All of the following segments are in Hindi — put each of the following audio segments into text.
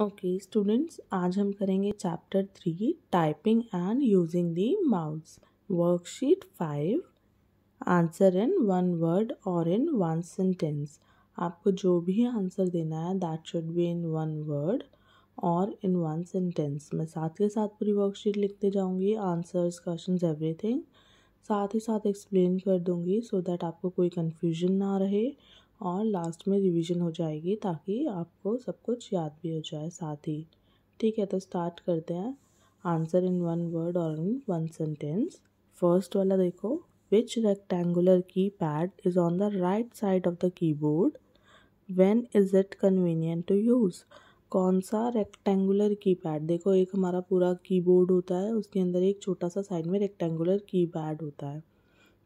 ओके okay, स्टूडेंट्स आज हम करेंगे chapter three typing and using the mouse worksheet five answer in one word और इन वन सेंटेंस आपको जो भी आंसर देना है that should be in one word और इन वन सेंटेंस मैं साथ के साथ पूरी वर्कशीट लिखते जाऊंगी आंसर्स क्वेश्चन एवरीथिंग साथ ही साथ एक्सप्लेन कर दूंगी सो so दैट आपको कोई कन्फ्यूजन ना रहे और लास्ट में रिवीजन हो जाएगी ताकि आपको सब कुछ याद भी हो जाए साथ ही ठीक है तो स्टार्ट करते हैं आंसर इन वन वर्ड और इन वन सेंटेंस फर्स्ट वाला देखो which rectangular key pad is on the right side of the keyboard when is it convenient to use कौन सा रेक्टेंगुलर की पैड देखो एक हमारा पूरा कीबोर्ड होता है उसके अंदर एक छोटा सा साइड में रेक्टेंगुलर की पैड होता है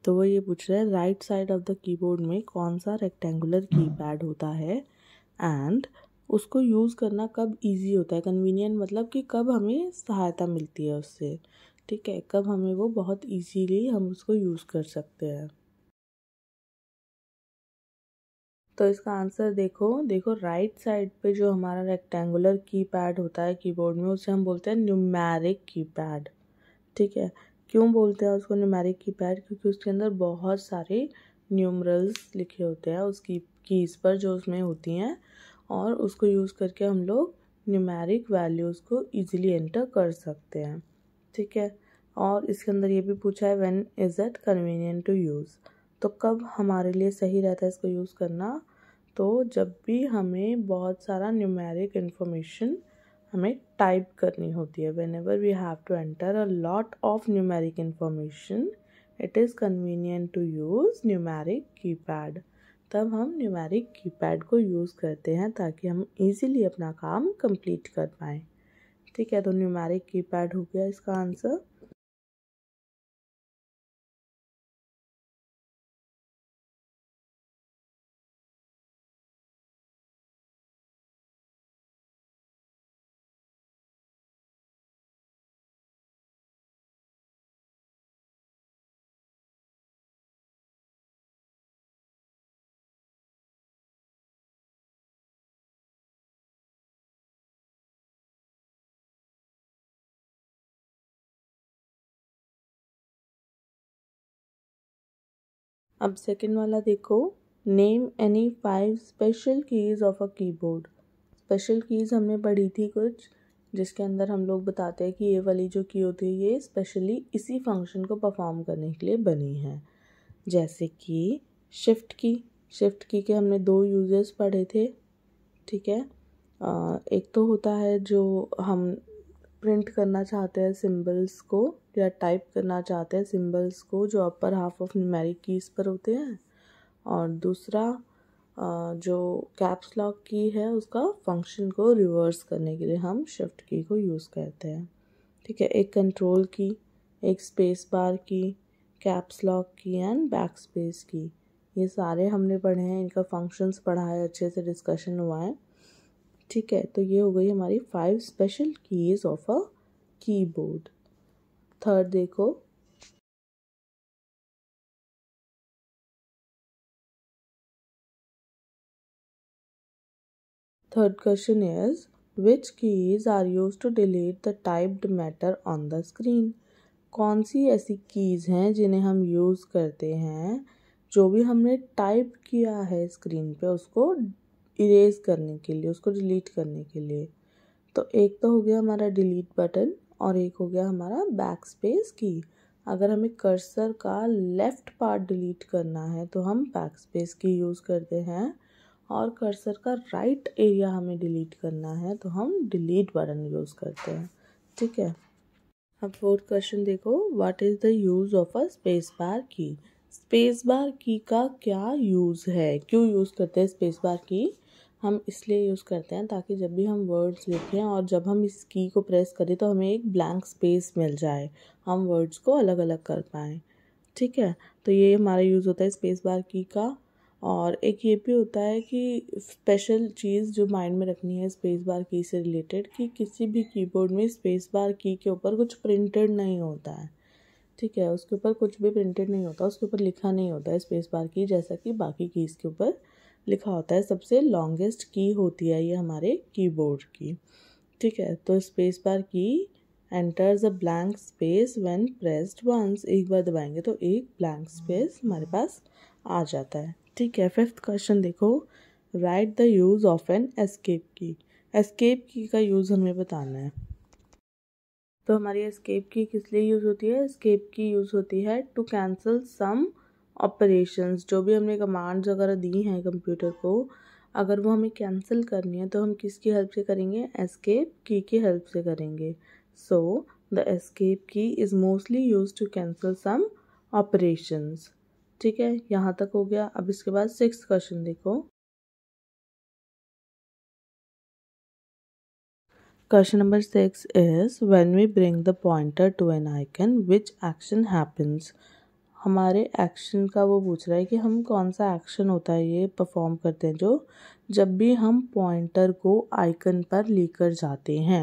तो वो ये पूछ रहा है right side of the keyboard में कौन सा रेक्टेंगुलर कीपैड होता है एंड उसको यूज़ करना कब इजी होता है कन्वीनियंट मतलब कि कब हमें सहायता मिलती है उससे ठीक है कब हमें वो बहुत इजीली हम उसको यूज़ कर सकते हैं तो इसका आंसर देखो देखो राइट साइड पे जो हमारा रेक्टेंगुलर कीपैड होता है कीबोर्ड में उसे हम बोलते हैं न्यूमेरिक कीपैड ठीक है क्यों बोलते हैं उसको न्यूमेरिक की पैड क्योंकि उसके अंदर बहुत सारे न्यूमरल्स लिखे होते हैं उसकी कीज़ पर जो उसमें होती हैं और उसको यूज़ करके हम लोग न्यूमेरिक वैल्यूज़ को ईजिली एंटर कर सकते हैं ठीक है और इसके अंदर ये भी पूछा है when is it convenient to use तो कब हमारे लिए सही रहता है इसको यूज़ करना तो जब भी हमें बहुत सारा न्यूमेरिक इन्फॉर्मेशन हमें टाइप करनी होती है whenever we have to enter a lot of numeric information it is convenient to use numeric keypad तब हम न्यूमेरिक कीपैड को यूज़ करते हैं ताकि हम इजीली अपना काम कंप्लीट कर पाएँ ठीक है तो न्यूमेरिक कीपैड हो गया इसका आंसर अब सेकेंड वाला देखो name any five special keys of a keyboard special keys हमने पढ़ी थी कुछ जिसके अंदर हम लोग बताते हैं कि ये वाली जो की होती है ये स्पेशली इसी फंक्शन को परफॉर्म करने के लिए बनी है जैसे कि शिफ्ट की शिफ्ट की के हमने दो यूज़र्स पढ़े थे ठीक है एक तो होता है जो हम प्रिंट करना चाहते हैं सिंबल्स को या टाइप करना चाहते हैं सिंबल्स को जो upper half of numeric keys पर होते हैं और दूसरा जो कैप्स लॉक की है उसका फंक्शन को रिवर्स करने के लिए हम शिफ्ट की को यूज़ करते हैं ठीक है एक कंट्रोल की एक space bar key caps lock key and backspace key ये सारे हमने पढ़े हैं इनका फंक्शंस पढ़ा है अच्छे से डिस्कशन हुआ है ठीक है तो ये हो गई हमारी five special keys of a keyboard third देखो third question is which keys are use to delete the typed matter on the screen कौन सी ऐसी कीज़ हैं जिन्हें हम यूज़ करते हैं जो भी हमने टाइप किया है स्क्रीन पे उसको इरेज़ करने के लिए उसको डिलीट करने के लिए तो एक तो हो गया हमारा डिलीट बटन और एक हो गया हमारा बैक स्पेस की अगर हमें कर्सर का लेफ़्ट पार्ट डिलीट करना है तो हम बैक स्पेस की यूज़ करते हैं और कर्सर का राइट right एरिया हमें डिलीट करना है तो हम डिलीट बटन यूज़ करते हैं ठीक है अब फोर्थ क्वेश्चन देखो what is the use of a space bar key space bar की का क्या यूज़ है क्यों यूज़ करते हैं स्पेस बार की हम इसलिए यूज़ करते हैं ताकि जब भी हम वर्ड्स लिखें और जब हम इस की को प्रेस करें तो हमें एक ब्लैंक स्पेस मिल जाए हम वर्ड्स को अलग अलग कर पाएँ ठीक है तो ये हमारा यूज़ होता है स्पेस बार की का और एक ये भी होता है कि स्पेशल चीज़ जो माइंड में रखनी है स्पेस बार की से रिलेटेड कि किसी भी कीबोर्ड में स्पेस बार की के ऊपर कुछ प्रिंटेड नहीं होता है ठीक है उसके ऊपर कुछ भी प्रिंटेड नहीं होता उसके ऊपर लिखा नहीं होता है स्पेस बार की जैसा कि बाकी कीज़ के ऊपर लिखा होता है सबसे लॉन्गेस्ट की होती है ये हमारे कीबोर्ड की ठीक है तो space bar key enters a blank space when pressed once एक बार दबाएंगे तो एक ब्लैंक स्पेस हमारे पास आ जाता है ठीक है फिफ्थ क्वेश्चन देखो write the use of an escape key escape key का यूज़ हमें बताना है तो हमारी एस्केप की किस लिए यूज़ होती है एस्केप की यूज़ होती है टू कैंसिल सम ऑपरेशंस जो भी हमने कमांड्स वगैरह दी हैं कंप्यूटर को अगर वो हमें कैंसिल करनी है तो हम किसकी हेल्प से करेंगे एस्केप की की हेल्प से करेंगे so the escape key is mostly use to cancel some operations ठीक है यहाँ तक हो गया अब इसके बाद सिक्स क्वेश्चन देखो question number six is when we bring the pointer to an icon which action happens हमारे एक्शन का वो पूछ रहा है कि हम कौन सा एक्शन होता है ये परफॉर्म करते हैं जो जब भी हम पॉइंटर को आइकन पर लेकर जाते हैं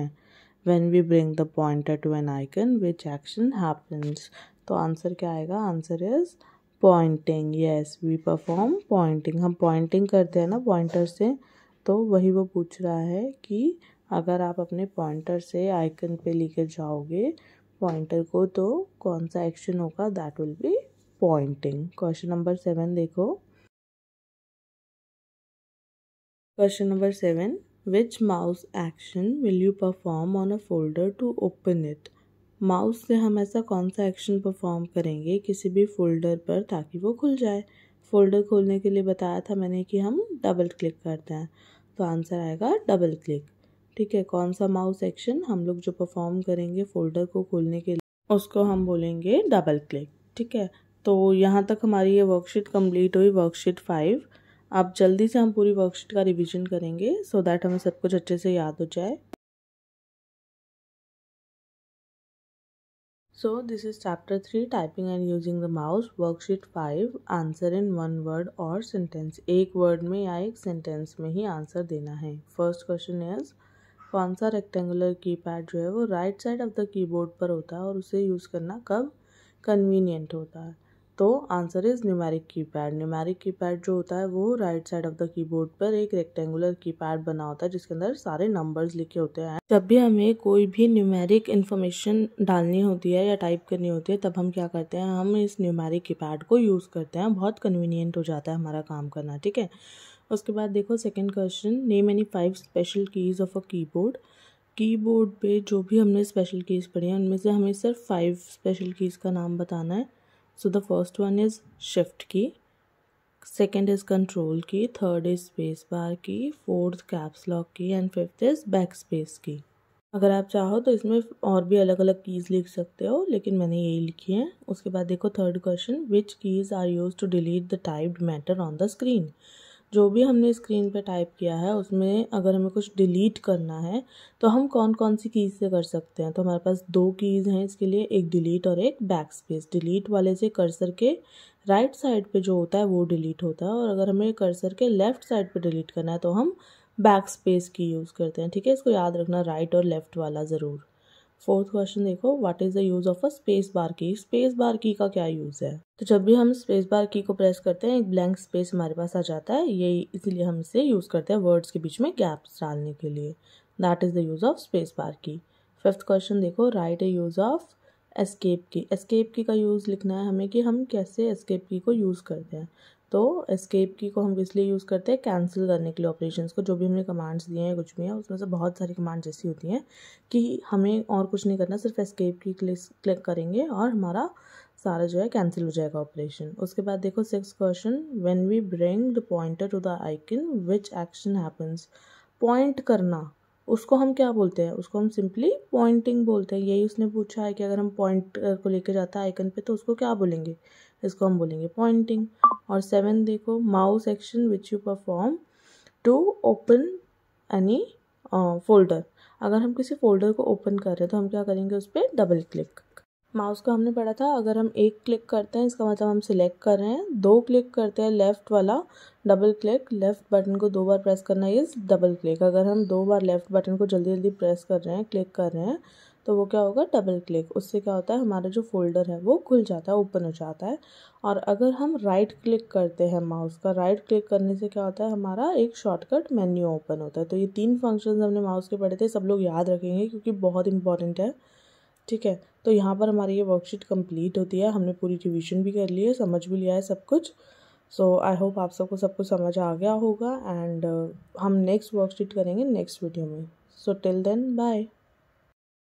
when we bring the pointer to an icon which action happens तो आंसर क्या आएगा answer is pointing yes we perform pointing हम पॉइंटिंग करते हैं ना पॉइंटर से तो वही वो पूछ रहा है कि अगर आप अपने पॉइंटर से आइकन पे लेकर जाओगे पॉइंटर को तो कौन सा एक्शन होगा that will be pointing question number seven देखो question number seven which mouse action will you perform on a folder to open it mouse से हम ऐसा कौन सा एक्शन परफॉर्म करेंगे किसी भी फोल्डर पर ताकि वो खुल जाए फोल्डर खोलने के लिए बताया था मैंने कि हम डबल क्लिक करते हैं तो आंसर आएगा डबल क्लिक ठीक है कौन सा माउस एक्शन हम लोग जो परफॉर्म करेंगे फोल्डर को खोलने के लिए उसको हम बोलेंगे डबल क्लिक ठीक है तो यहाँ तक हमारी ये वर्कशीट कंप्लीट हुई वर्कशीट फाइव आप जल्दी से हम पूरी वर्कशीट का रिवीजन करेंगे सो so दैट हमें सब कुछ अच्छे से याद हो जाए so this is chapter three typing and using the mouse worksheet five answer in one word और सेंटेंस एक वर्ड में या एक सेंटेंस में ही आंसर देना है फर्स्ट क्वेश्चन इज कौन सा रेक्टेंगुलर कीपैड जो है वो right side of the keyboard पर होता है और उसे यूज़ करना कब कन्वीनियंट होता है तो answer is numeric keypad numeric keypad जो होता है वो right side of the keyboard पर एक रेक्टेंगुलर कीपैड बना होता है जिसके अंदर सारे नंबर्स लिखे होते हैं जब भी हमें कोई भी न्यूमेरिक इन्फॉर्मेशन डालनी होती है या टाइप करनी होती है तब हम क्या करते हैं हम इस न्यूमेरिक कीपैड को यूज़ करते हैं बहुत कन्वीनियंट हो जाता है हमारा काम करना ठीक है उसके बाद देखो second question name any five special keys of a keyboard keyboard पे जो भी हमने स्पेशल कीज़ पढ़ी हैं उनमें से हमें सिर्फ फाइव स्पेशल कीज़ का नाम बताना है so the first one is shift key second is control key third is space bar key fourth caps lock key and fifth is backspace key अगर आप चाहो तो इसमें और भी अलग अलग कीज़ लिख सकते हो लेकिन मैंने यही लिखी है उसके बाद देखो third question which keys are use to delete the typed matter on the screen जो भी हमने स्क्रीन पे टाइप किया है उसमें अगर हमें कुछ डिलीट करना है तो हम कौन कौन सी कीज़ से कर सकते हैं तो हमारे पास दो कीज़ हैं इसके लिए एक डिलीट और एक बैक स्पेस डिलीट वाले से कर्सर के राइट साइड पे जो होता है वो डिलीट होता है और अगर हमें कर्सर के लेफ़्ट साइड पे डिलीट करना है तो हम बैक स्पेस की यूज़ करते हैं ठीक है इसको याद रखना राइट और लेफ़्ट वाला ज़रूर फोर्थ क्वेश्चन देखो what is the use of a space bar key space bar की का क्या यूज है तो जब भी हम स्पेस बार की को प्रेस करते हैं एक ब्लैंक स्पेस हमारे पास आ जाता है ये इसीलिए हम इसे यूज करते हैं वर्ड्स के बीच में गैप्स डालने के लिए that is the use of space bar key fifth question देखो write a use of escape key escape key का यूज़ लिखना है हमें कि हम कैसे एस्केप की को यूज़ करते हैं तो एस्केप की को हम इसलिए यूज़ करते हैं कैंसिल करने के लिए ऑपरेशन को जो भी हमने कमांड्स दिए हैं कुछ भी हैं उसमें से बहुत सारी कमांड्स ऐसी होती हैं कि हमें और कुछ नहीं करना सिर्फ एस्केप की क्लिक करेंगे और हमारा सारा जो है कैंसिल हो जाएगा ऑपरेशन उसके बाद देखो six question when we bring the pointer to the icon which action happens point करना उसको हम क्या बोलते हैं उसको हम सिंपली पॉइंटिंग बोलते हैं यही उसने पूछा है कि अगर हम पॉइंटर को लेकर जाता है आइकन पे तो उसको क्या बोलेंगे इसको हम बोलेंगे पॉइंटिंग और सेवन देखो mouse action which you perform to open any folder अगर हम किसी फोल्डर को ओपन कर रहे हैं तो हम क्या करेंगे उस पर डबल क्लिक माउस का हमने पढ़ा था अगर हम एक क्लिक करते हैं इसका मतलब हम सिलेक्ट कर रहे हैं दो क्लिक करते हैं लेफ़्ट वाला डबल क्लिक लेफ़्ट बटन को दो बार प्रेस करना इज़ डबल क्लिक अगर हम दो बार लेफ़्ट बटन को जल्दी जल्दी प्रेस कर रहे हैं क्लिक कर रहे हैं तो वो क्या होगा डबल क्लिक उससे क्या होता है हमारा जो फोल्डर है वो खुल जाता है ओपन हो जाता है और अगर हम राइट क्लिक करते हैं माउस का राइट क्लिक करने से क्या होता है हमारा एक शॉर्टकट मेन्यू ओपन होता है तो ये तीन फंक्शन हमने माउस के पढ़े थे सब लोग याद रखेंगे क्योंकि बहुत इंपॉर्टेंट है ठीक है तो यहाँ पर हमारी ये वर्कशीट कंप्लीट होती है हमने पूरी रिविजन भी कर ली है समझ भी लिया है सब कुछ सो आई होप आप सबको सब कुछ समझ आ गया होगा एंड uh, हम नेक्स्ट वर्कशीट करेंगे नेक्स्ट वीडियो में सो टिल देन बाय